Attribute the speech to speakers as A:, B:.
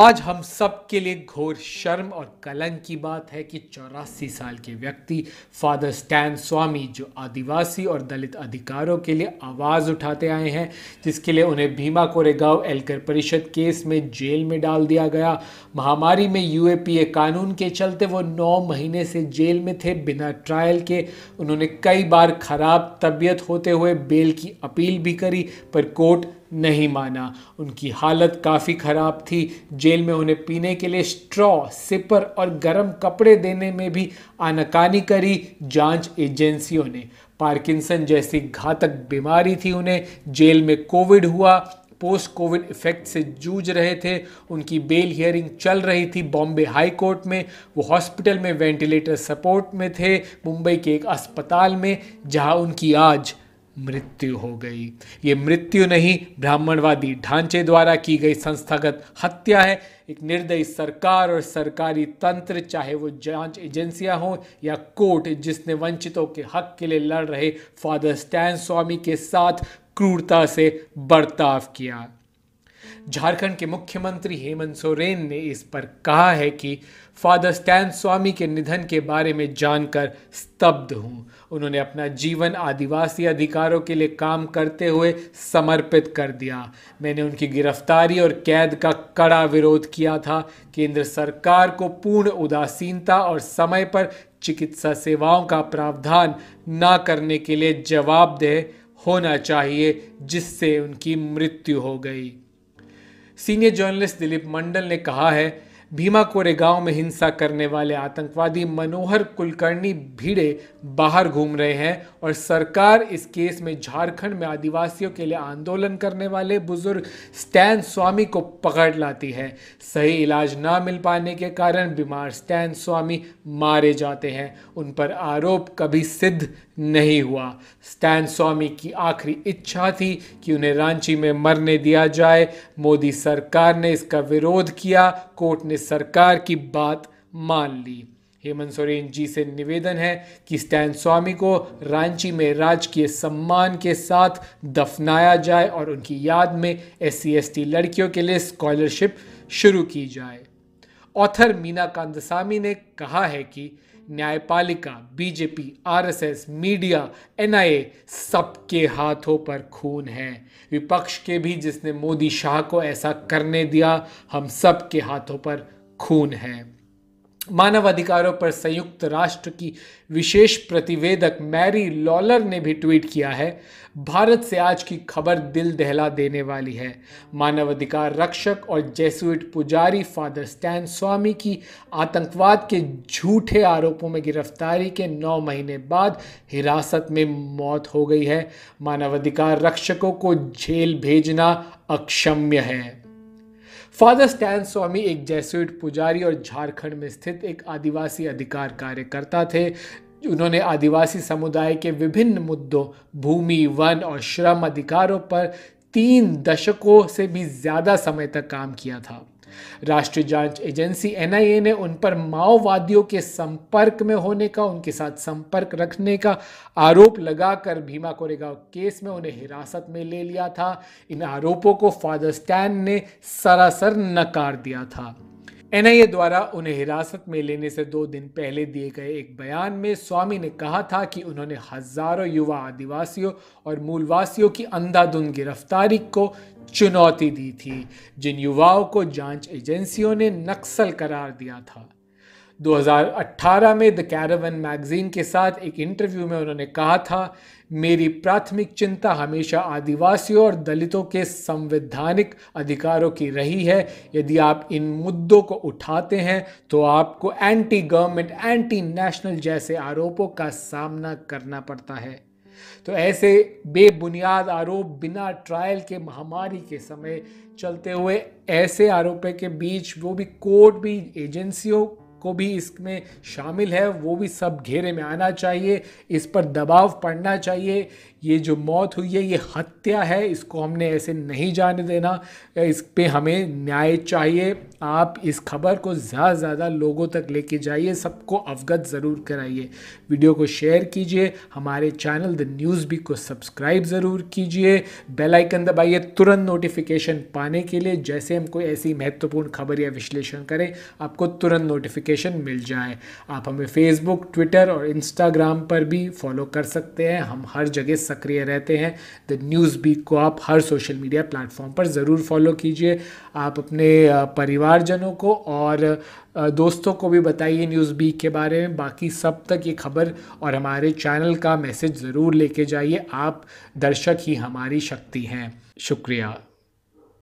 A: आज हम सब के लिए घोर शर्म और कलंक की बात है कि चौरासी साल के व्यक्ति फादर स्टैन स्वामी जो आदिवासी और दलित अधिकारों के लिए आवाज़ उठाते आए हैं जिसके लिए उन्हें भीमा कोरेगांव एलकर परिषद केस में जेल में डाल दिया गया महामारी में यूएपीए कानून के चलते वो नौ महीने से जेल में थे बिना ट्रायल के उन्होंने कई बार खराब तबीयत होते हुए बेल की अपील भी करी पर कोर्ट नहीं माना उनकी हालत काफ़ी ख़राब थी जेल में उन्हें पीने के लिए स्ट्रॉ सिपर और गर्म कपड़े देने में भी आनाकानी करी जांच एजेंसियों ने पार्किंसन जैसी घातक बीमारी थी उन्हें जेल में कोविड हुआ पोस्ट कोविड इफेक्ट से जूझ रहे थे उनकी बेल हियरिंग चल रही थी बॉम्बे हाई कोर्ट में वो हॉस्पिटल में वेंटिलेटर सपोर्ट में थे मुंबई के एक अस्पताल में जहां उनकी आज मृत्यु हो गई ये मृत्यु नहीं ब्राह्मणवादी ढांचे द्वारा की गई संस्थागत हत्या है एक निर्दयी सरकार और सरकारी तंत्र चाहे वो जांच एजेंसियां हों या कोर्ट जिसने वंचितों के हक के लिए लड़ रहे फादर स्टैन स्वामी के साथ क्रूरता से बर्ताव किया झारखंड के मुख्यमंत्री हेमंत सोरेन ने इस पर कहा है कि फादर स्टैन स्वामी के निधन के बारे में जानकर स्तब्ध हूँ उन्होंने अपना जीवन आदिवासी अधिकारों के लिए काम करते हुए समर्पित कर दिया मैंने उनकी गिरफ्तारी और कैद का कड़ा विरोध किया था केंद्र सरकार को पूर्ण उदासीनता और समय पर चिकित्सा सेवाओं का प्रावधान न करने के लिए जवाबदेह होना चाहिए जिससे उनकी मृत्यु हो गई सीनियर जर्नलिस्ट दिलीप मंडल ने कहा है भीमा कोरेगांव में हिंसा करने वाले आतंकवादी मनोहर कुलकर्णी भीड़े बाहर घूम रहे हैं और सरकार इस केस में झारखंड में आदिवासियों के लिए आंदोलन करने वाले बुजुर्ग स्टैन स्वामी को पकड़ लाती है सही इलाज ना मिल पाने के कारण बीमार स्टैन स्वामी मारे जाते हैं उन पर आरोप कभी सिद्ध नहीं हुआ स्टैन स्वामी की आखिरी इच्छा थी कि उन्हें रांची में मरने दिया जाए मोदी सरकार ने इसका विरोध किया कोर्ट ने ने सरकार की बात मान ली हेमंत सोरेन जी से निवेदन है कि स्टैन स्वामी को रांची में राजकीय सम्मान के साथ दफनाया जाए और उनकी याद में एस सी लड़कियों के लिए स्कॉलरशिप शुरू की जाए ऑथर मीना कांदसामी ने कहा है कि न्यायपालिका बीजेपी आरएसएस मीडिया एनआईए सबके हाथों पर खून है विपक्ष के भी जिसने मोदी शाह को ऐसा करने दिया हम सबके हाथों पर खून है मानव अधिकारों पर संयुक्त राष्ट्र की विशेष प्रतिवेदक मैरी लॉलर ने भी ट्वीट किया है भारत से आज की खबर दिल दहला देने वाली है मानव अधिकार रक्षक और जेसुइट पुजारी फादर स्टैन स्वामी की आतंकवाद के झूठे आरोपों में गिरफ्तारी के नौ महीने बाद हिरासत में मौत हो गई है मानवाधिकार रक्षकों को जेल भेजना अक्षम्य है फादर स्टैन स्वामी एक जैसुइट पुजारी और झारखंड में स्थित एक आदिवासी अधिकार कार्यकर्ता थे उन्होंने आदिवासी समुदाय के विभिन्न मुद्दों भूमि वन और श्रम अधिकारों पर तीन दशकों से भी ज़्यादा समय तक काम किया था राष्ट्रीय जांच एजेंसी एनआईए ने उन पर माओवादियों के संपर्क में होने का उनके साथ संपर्क रखने का आरोप लगाकर भीमा कोरेगांव केस में उन्हें हिरासत में ले लिया था इन आरोपों को फादर स्टैन ने सरासर नकार दिया था एनआईए द्वारा उन्हें हिरासत में लेने से दो दिन पहले दिए गए एक बयान में स्वामी ने कहा था कि उन्होंने हजारों युवा आदिवासियों और मूलवासियों की अंधाधुंध गिरफ्तारी को चुनौती दी थी जिन युवाओं को जांच एजेंसियों ने नक्सल करार दिया था 2018 में द कैरवन मैगज़ीन के साथ एक इंटरव्यू में उन्होंने कहा था मेरी प्राथमिक चिंता हमेशा आदिवासियों और दलितों के संवैधानिक अधिकारों की रही है यदि आप इन मुद्दों को उठाते हैं तो आपको एंटी गवर्नमेंट एंटी नेशनल जैसे आरोपों का सामना करना पड़ता है तो ऐसे बेबुनियाद आरोप बिना ट्रायल के महामारी के समय चलते हुए ऐसे आरोपों के बीच वो भी कोर्ट भी एजेंसियों को भी इसमें शामिल है वो भी सब घेरे में आना चाहिए इस पर दबाव पड़ना चाहिए ये जो मौत हुई है ये हत्या है इसको हमने ऐसे नहीं जाने देना इस पे हमें न्याय चाहिए आप इस खबर को ज़्यादा से ज़्यादा लोगों तक लेके जाइए सबको अवगत ज़रूर कराइए वीडियो को शेयर कीजिए हमारे चैनल द न्यूज़ बी को सब्सक्राइब ज़रूर कीजिए बेल आइकन दबाइए तुरंत नोटिफिकेशन पाने के लिए जैसे हम कोई ऐसी महत्वपूर्ण खबर या विश्लेषण करें आपको तुरंत नोटिफिकेशन नोटिफिकेशन मिल जाए आप हमें फेसबुक ट्विटर और इंस्टाग्राम पर भी फॉलो कर सकते हैं हम हर जगह सक्रिय रहते हैं द न्यूज़ बीक को आप हर सोशल मीडिया प्लेटफॉर्म पर ज़रूर फॉलो कीजिए आप अपने परिवारजनों को और दोस्तों को भी बताइए न्यूज़ बीक के बारे में बाकी सब तक ये खबर और हमारे चैनल का मैसेज ज़रूर लेके जाइए आप दर्शक ही हमारी शक्ति हैं शुक्रिया